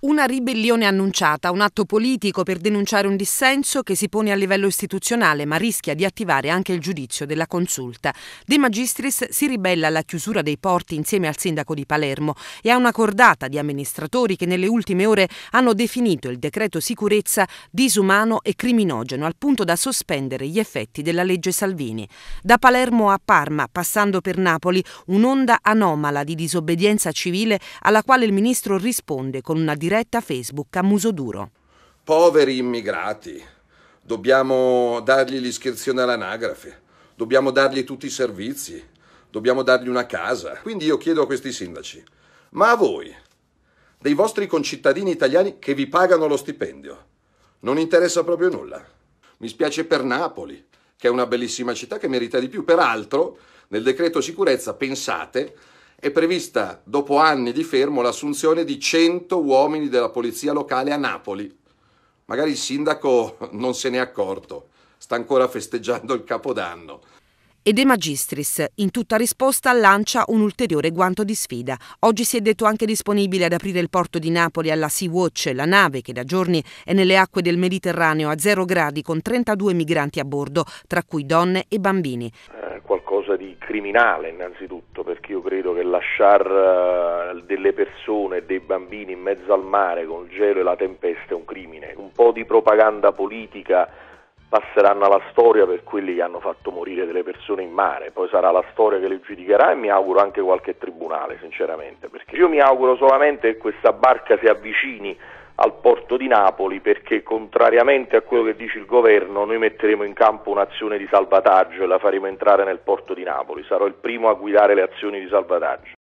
Una ribellione annunciata, un atto politico per denunciare un dissenso che si pone a livello istituzionale ma rischia di attivare anche il giudizio della consulta. De Magistris si ribella alla chiusura dei porti insieme al sindaco di Palermo e a una cordata di amministratori che nelle ultime ore hanno definito il decreto sicurezza disumano e criminogeno al punto da sospendere gli effetti della legge Salvini. Da Palermo a Parma, passando per Napoli, un'onda anomala di disobbedienza civile alla quale il ministro risponde con una direzione diretta Facebook a Musoduro. Poveri immigrati, dobbiamo dargli l'iscrizione all'anagrafe, dobbiamo dargli tutti i servizi, dobbiamo dargli una casa. Quindi io chiedo a questi sindaci, ma a voi, dei vostri concittadini italiani che vi pagano lo stipendio, non interessa proprio nulla. Mi spiace per Napoli, che è una bellissima città che merita di più. Peraltro, nel decreto sicurezza, pensate, è prevista, dopo anni di fermo, l'assunzione di 100 uomini della polizia locale a Napoli. Magari il sindaco non se n'è accorto, sta ancora festeggiando il capodanno. E De Magistris, in tutta risposta, lancia un ulteriore guanto di sfida. Oggi si è detto anche disponibile ad aprire il porto di Napoli alla Sea-Watch, la nave che da giorni è nelle acque del Mediterraneo a zero gradi con 32 migranti a bordo, tra cui donne e bambini. Eh, qualcosa di criminale innanzitutto, perché io credo che lasciare eh, delle persone, dei bambini in mezzo al mare con il gelo e la tempesta è un crimine. Un po' di propaganda politica passeranno alla storia per quelli che hanno fatto morire delle persone in mare, poi sarà la storia che le giudicherà e mi auguro anche qualche tribunale, sinceramente, perché io mi auguro solamente che questa barca si avvicini al porto di Napoli perché contrariamente a quello che dice il governo noi metteremo in campo un'azione di salvataggio e la faremo entrare nel porto di Napoli, sarò il primo a guidare le azioni di salvataggio.